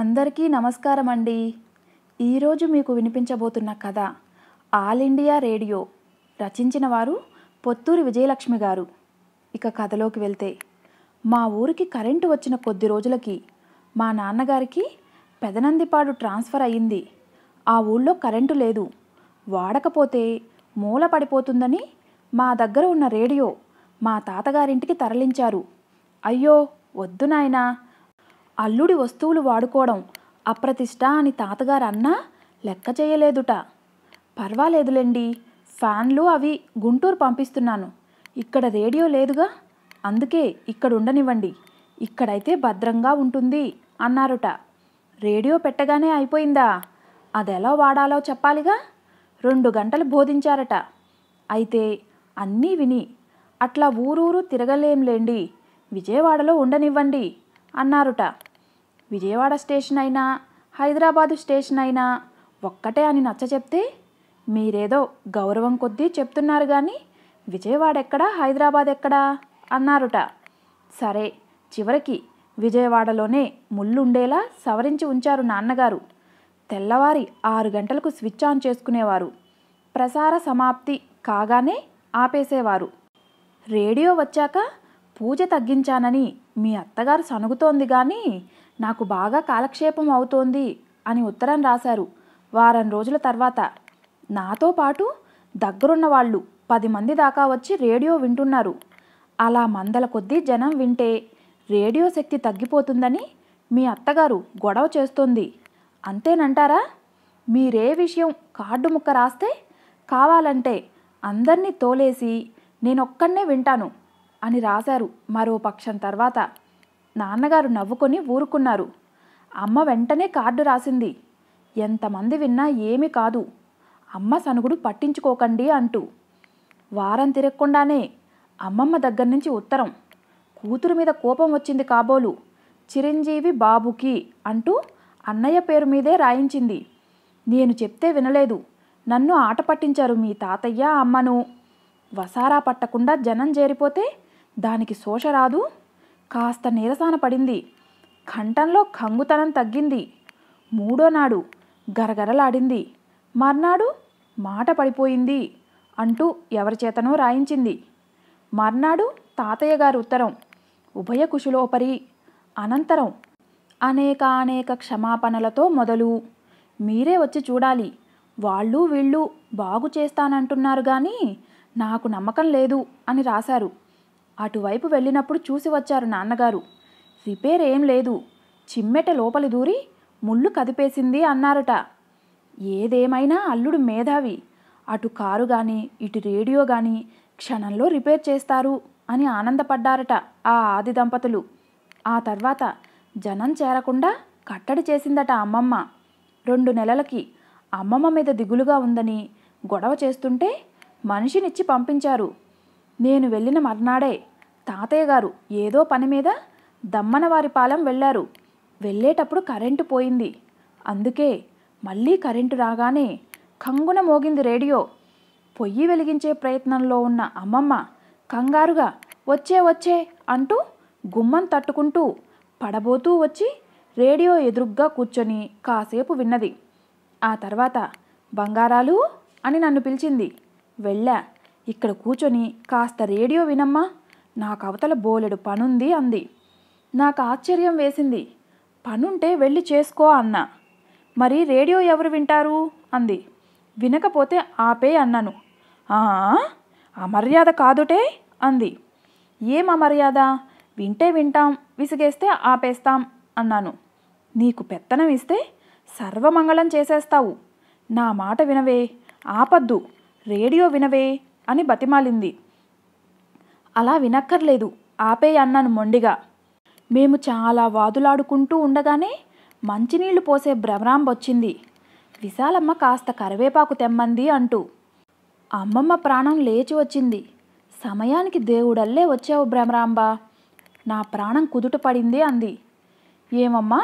అందరికీ నమస్కారం అండి ఈరోజు మీకు వినిపించబోతున్న కథ ఆల్ ఇండియా రేడియో రచించిన వారు పొత్తూరి విజయలక్ష్మి గారు ఇక కథలోకి వెళ్తే మా ఊరికి కరెంటు వచ్చిన కొద్ది రోజులకి మా నాన్నగారికి పెదనందిపాడు ట్రాన్స్ఫర్ అయ్యింది ఆ ఊళ్ళో కరెంటు లేదు వాడకపోతే మూల పడిపోతుందని మా దగ్గర ఉన్న రేడియో మా తాతగారింటికి తరలించారు అయ్యో వద్దు నాయనా అల్లుడి వస్తువులు వాడుకోవడం అప్రతిష్ట అని తాతగారన్నా లెక్క చేయలేదుట పర్వాలేదులేండి ఫ్యాన్లు అవి గుంటూరు పంపిస్తున్నాను ఇక్కడ రేడియో లేదుగా అందుకే ఇక్కడ ఉండనివ్వండి ఇక్కడైతే భద్రంగా ఉంటుంది అన్నారుట రేడియో పెట్టగానే అయిపోయిందా అదెలా వాడాలో చెప్పాలిగా రెండు గంటలు బోధించారట అయితే అన్నీ విని అట్లా ఊరూరు తిరగలేంలేండి విజయవాడలో ఉండనివ్వండి అన్నారుట విజయవాడ స్టేషన్ అయినా హైదరాబాదు స్టేషన్ అయినా ఒక్కటే అని నచ్చ చెప్తే మీరేదో గౌరవం కొద్దీ చెప్తున్నారు కానీ విజయవాడ ఎక్కడా హైదరాబాద్ ఎక్కడా అన్నారుట సరే చివరికి విజయవాడలోనే ముళ్ళుండేలా సవరించి ఉంచారు నాన్నగారు తెల్లవారి ఆరు గంటలకు స్విచ్ ఆన్ చేసుకునేవారు ప్రసార సమాప్తి కాగానే ఆపేసేవారు రేడియో వచ్చాక పూజ తగ్గించానని మీ అత్తగారు సనుగుతోంది కానీ నాకు బాగా కాలక్షేపం అవుతోంది అని ఉత్తరం రాశారు వారం రోజుల తర్వాత నాతో పాటు దగ్గరున్న వాళ్ళు పది మంది దాకా వచ్చి రేడియో వింటున్నారు అలా మందల కొద్దీ జనం వింటే రేడియో శక్తి తగ్గిపోతుందని మీ అత్తగారు గొడవ చేస్తోంది అంతేనంటారా మీరే విషయం కార్డు ముక్క రాస్తే కావాలంటే అందరినీ తోలేసి నేనొక్కనే వింటాను అని రాశారు మరో పక్షం తర్వాత నాన్నగారు నవ్వుకొని ఊరుకున్నారు అమ్మ వెంటనే కార్డు రాసింది ఎంతమంది విన్నా ఏమి కాదు అమ్మ సనుగుడు పట్టించుకోకండి అంటూ వారం తిరగకుండానే అమ్మమ్మ దగ్గర నుంచి ఉత్తరం కూతురు మీద కోపం వచ్చింది కాబోలు చిరంజీవి బాబుకి అంటూ అన్నయ్య పేరు మీదే రాయించింది నేను చెప్తే వినలేదు నన్ను ఆట పట్టించారు మీ తాతయ్య అమ్మను వసారా పట్టకుండా జనం చేరిపోతే దానికి శోష రాదు కాస్త నీరసాన పడింది కంఠంలో కంగుతనం తగ్గింది మూడో నాడు గరగరలాడింది మర్నాడు మాట పడిపోయింది అంటూ ఎవరి చేతనో రాయించింది మర్నాడు తాతయ్య గారు ఉత్తరం ఉభయ కుషులోపరి అనంతరం అనేక అనేక క్షమాపణలతో మొదలు మీరే వచ్చి చూడాలి వాళ్ళు వీళ్ళు బాగు చేస్తానంటున్నారు కానీ నాకు నమ్మకం లేదు అని రాశారు అటువైపు వెళ్ళినప్పుడు చూసి వచ్చారు నాన్నగారు రిపేర్ ఏం లేదు చిమ్మెట లోపలి దూరి ముళ్ళు కదిపేసింది అన్నారట ఏదేమైనా అల్లుడు మేధావి అటు కారు కానీ ఇటు రేడియో కానీ క్షణంలో రిపేర్ చేస్తారు అని ఆనందపడ్డారట ఆ ఆది దంపతులు ఆ తర్వాత జనం చేరకుండా కట్టడి చేసిందట అమ్మమ్మ రెండు నెలలకి అమ్మమ్మ మీద దిగులుగా ఉందని గొడవ చేస్తుంటే మనిషినిచ్చి పంపించారు నేను వెళ్ళిన మర్నాడే తాతయ్య గారు ఏదో పని మీద పాలెం వెళ్ళారు వెళ్ళేటప్పుడు కరెంటు పోయింది అందుకే మళ్ళీ కరెంటు రాగానే కంగున మోగింది రేడియో పొయ్యి వెలిగించే ప్రయత్నంలో ఉన్న అమ్మమ్మ కంగారుగా వచ్చే వచ్చే అంటూ గుమ్మం తట్టుకుంటూ పడబోతూ వచ్చి రేడియో ఎదురుగ్గా కూర్చొని కాసేపు విన్నది ఆ తర్వాత బంగారాలు అని నన్ను పిలిచింది వెళ్ళా ఇక్కడ కూర్చొని కాస్త రేడియో వినమ్మా నాకు అవతల బోలెడు పనుంది అంది నాకు ఆశ్చర్యం వేసింది పనుంటే వెళ్ళి చేసుకో అన్నా మరి రేడియో ఎవరు వింటారు అంది వినకపోతే ఆపే అన్నాను అమర్యాద కాదుటే అంది ఏం అమర్యాద వింటే వింటాం విసిగేస్తే ఆపేస్తాం అన్నాను నీకు పెత్తనం ఇస్తే సర్వమంగళం చేసేస్తావు నా మాట వినవే ఆపద్దు రేడియో వినవే అని బతిమాలింది అలా వినక్కర్లేదు ఆపే అన్నాను మొండిగా మేము చాలా వాదులాడుకుంటూ ఉండగానే మంచినీళ్లు పోసే భ్రమరాంబొచ్చింది విశాలమ్మ కాస్త కరివేపాకు తెమ్మంది అంటూ అమ్మమ్మ ప్రాణం లేచి వచ్చింది సమయానికి దేవుడల్లే వచ్చావు భ్రమరాంబ నా ప్రాణం కుదుట పడింది అంది ఏమమ్మా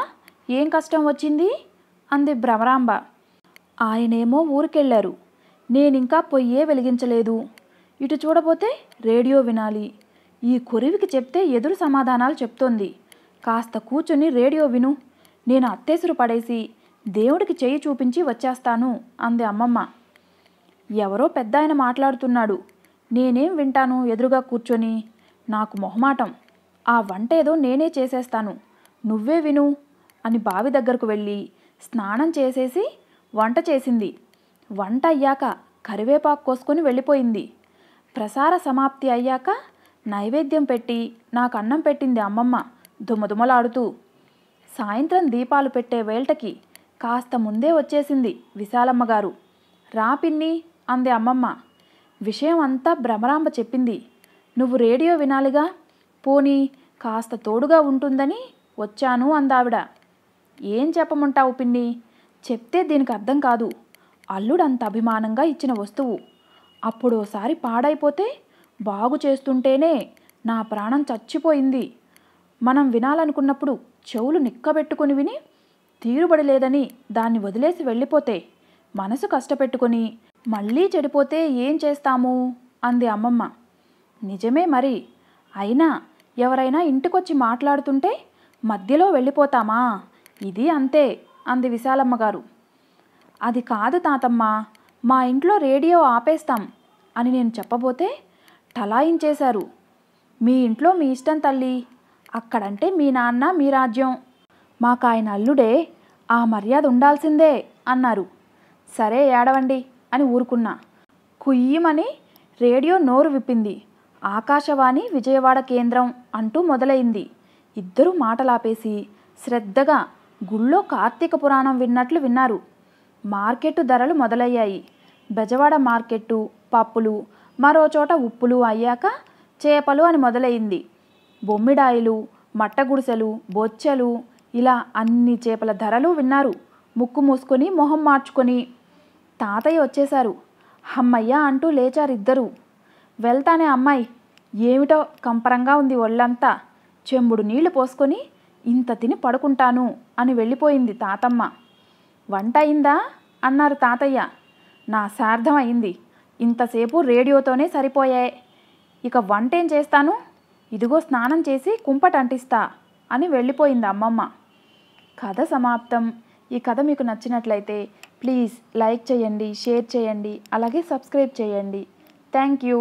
ఏం కష్టం వచ్చింది అంది భ్రమరాంబ ఆయనేమో ఊరికెళ్ళారు నేనింకా పొయ్యే వెలిగించలేదు ఇటు చూడబోతే రేడియో వినాలి ఈ కొరివికి చెప్తే ఎదురు సమాధానాలు చెప్తోంది కాస్త కూర్చొని రేడియో విను నేను అత్తేసురు పడేసి దేవుడికి చేయి చూపించి వచ్చేస్తాను అంది అమ్మమ్మ ఎవరో పెద్ద ఆయన మాట్లాడుతున్నాడు నేనేం వింటాను ఎదురుగా కూర్చొని నాకు మొహమాటం ఆ వంట ఏదో నేనే చేసేస్తాను నువ్వే విను అని బావి దగ్గరకు వెళ్ళి స్నానం చేసేసి వంట చేసింది వంట అయ్యాక కరివేపాకు కోసుకొని వెళ్ళిపోయింది ప్రసార సమాప్తి అయ్యాక నైవేద్యం పెట్టి నాకు అన్నం పెట్టింది అమ్మమ్మ దుమదుమలాడుతూ సాయంత్రం దీపాలు పెట్టే వేల్టకి కాస్త ముందే వచ్చేసింది విశాలమ్మగారు రా పిన్ని అంది అమ్మమ్మ విషయం అంతా భ్రమరాంబ చెప్పింది నువ్వు రేడియో వినాలిగా పోనీ కాస్త తోడుగా ఉంటుందని వచ్చాను అందావిడ ఏం చెప్పమంటావు పిన్ని చెప్తే దీనికి అర్థం కాదు అల్లుడంత అభిమానంగా ఇచ్చిన వస్తువు అప్పుడోసారి పాడైపోతే బాగు చేస్తుంటేనే నా ప్రాణం చచ్చిపోయింది మనం వినాలనుకున్నప్పుడు చెవులు నిక్కబెట్టుకుని విని తీరుబడి లేదని దాన్ని వదిలేసి వెళ్ళిపోతే మనసు కష్టపెట్టుకుని మళ్ళీ చెడిపోతే ఏం చేస్తాము అంది అమ్మమ్మ నిజమే మరి అయినా ఎవరైనా ఇంటికొచ్చి మాట్లాడుతుంటే మధ్యలో వెళ్ళిపోతామా ఇది అంతే అంది విశాలమ్మగారు అది కాదు తాతమ్మ మా ఇంట్లో రేడియో ఆపేస్తాం అని నేను చెప్పబోతే టలాయించేశారు మీ ఇంట్లో మీ ఇష్టం తల్లి అక్కడంటే మీ నాన్న మీ రాజ్యం మాకు ఆయన అల్లుడే ఆ మర్యాద ఉండాల్సిందే అన్నారు సరే ఏడవండి అని ఊరుకున్నా కుయ్యమని రేడియో నోరు విప్పింది ఆకాశవాణి విజయవాడ కేంద్రం అంటూ మొదలైంది ఇద్దరూ మాటలాపేసి శ్రద్ధగా గుళ్ళో కార్తీక పురాణం విన్నట్లు విన్నారు మార్కెట్ ధరలు మొదలయ్యాయి బెజవాడ మార్కెట్టు పప్పులు మరోచోట ఉప్పులు అయ్యాక చేపలు అని మొదలైంది బొమ్మిడాయిలు మట్టగుడిసెలు బొచ్చెలు ఇలా అన్ని చేపల ధరలు విన్నారు ముక్కు మూసుకొని మొహం మార్చుకొని తాతయ్య వచ్చేశారు అమ్మయ్య అంటూ లేచారిద్దరూ వెళ్తానే అమ్మాయి ఏమిటో కంపరంగా ఉంది ఒళ్ళంతా చెంబుడు నీళ్లు పోసుకొని ఇంత తిని పడుకుంటాను అని వెళ్ళిపోయింది తాతమ్మ వంట అయిందా అన్నారు తాతయ్య నా సార్థం అయింది ఇంతసేపు రేడియోతోనే సరిపోయాయి ఇక వంట ఏం చేస్తాను ఇదిగో స్నానం చేసి కుంపట అంటిస్తా అని వెళ్ళిపోయింది అమ్మమ్మ కథ సమాప్తం ఈ కథ మీకు నచ్చినట్లయితే ప్లీజ్ లైక్ చేయండి షేర్ చేయండి అలాగే సబ్స్క్రైబ్ చేయండి థ్యాంక్ యూ